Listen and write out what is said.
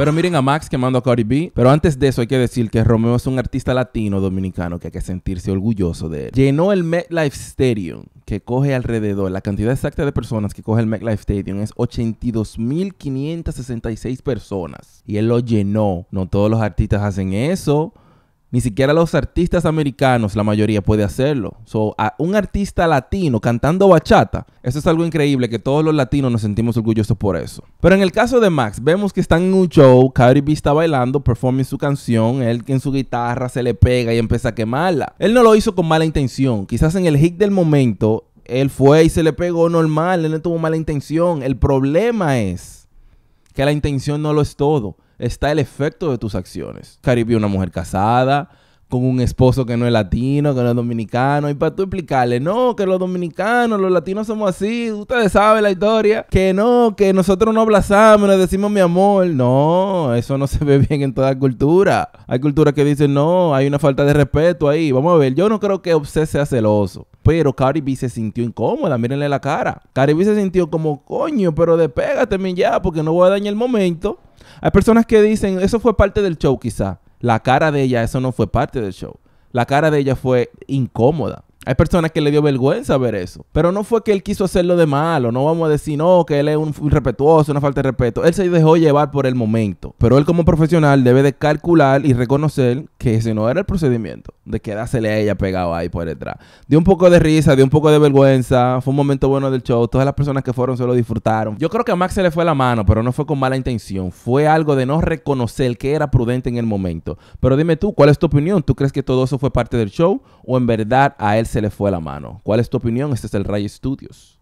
Pero miren a Max quemando a Cardi B. Pero antes de eso hay que decir que Romeo es un artista latino dominicano que hay que sentirse orgulloso de él. Llenó el MetLife Stadium que coge alrededor, la cantidad exacta de personas que coge el MetLife Stadium es 82.566 personas. Y él lo llenó. No todos los artistas hacen eso. Ni siquiera los artistas americanos, la mayoría puede hacerlo. un artista latino cantando bachata, eso es algo increíble que todos los latinos nos sentimos orgullosos por eso. Pero en el caso de Max, vemos que están en un show, Cardi B está bailando, performing su canción, él que en su guitarra se le pega y empieza a quemarla. Él no lo hizo con mala intención, quizás en el hit del momento, él fue y se le pegó normal, él no tuvo mala intención. El problema es que la intención no lo es todo está el efecto de tus acciones. Caribe, una mujer casada, con un esposo que no es latino, que no es dominicano, y para tú explicarle, no, que los dominicanos, los latinos somos así, ustedes saben la historia, que no, que nosotros no abrazamos, nos decimos mi amor, no, eso no se ve bien en toda cultura. Hay culturas que dicen, no, hay una falta de respeto ahí, vamos a ver, yo no creo que Obsé sea celoso. Pero Cari B se sintió incómoda, mírenle la cara. ...Cari B se sintió como, coño, pero despégate ya, porque no voy a dañar el momento. Hay personas que dicen, eso fue parte del show quizá. La cara de ella, eso no fue parte del show. La cara de ella fue incómoda. Hay personas que le dio vergüenza ver eso. Pero no fue que él quiso hacerlo de malo. No vamos a decir, no, que él es un irrespetuoso, una falta de respeto. Él se dejó llevar por el momento. Pero él como profesional debe de calcular y reconocer que ese no era el procedimiento. De quedársele a ella pegado ahí por detrás. Dio un poco de risa, dio un poco de vergüenza. Fue un momento bueno del show. Todas las personas que fueron se lo disfrutaron. Yo creo que a Max se le fue la mano, pero no fue con mala intención. Fue algo de no reconocer que era prudente en el momento. Pero dime tú, ¿cuál es tu opinión? ¿Tú crees que todo eso fue parte del show? ¿O en verdad a él se le fue la mano. ¿Cuál es tu opinión? Este es el Ray Studios.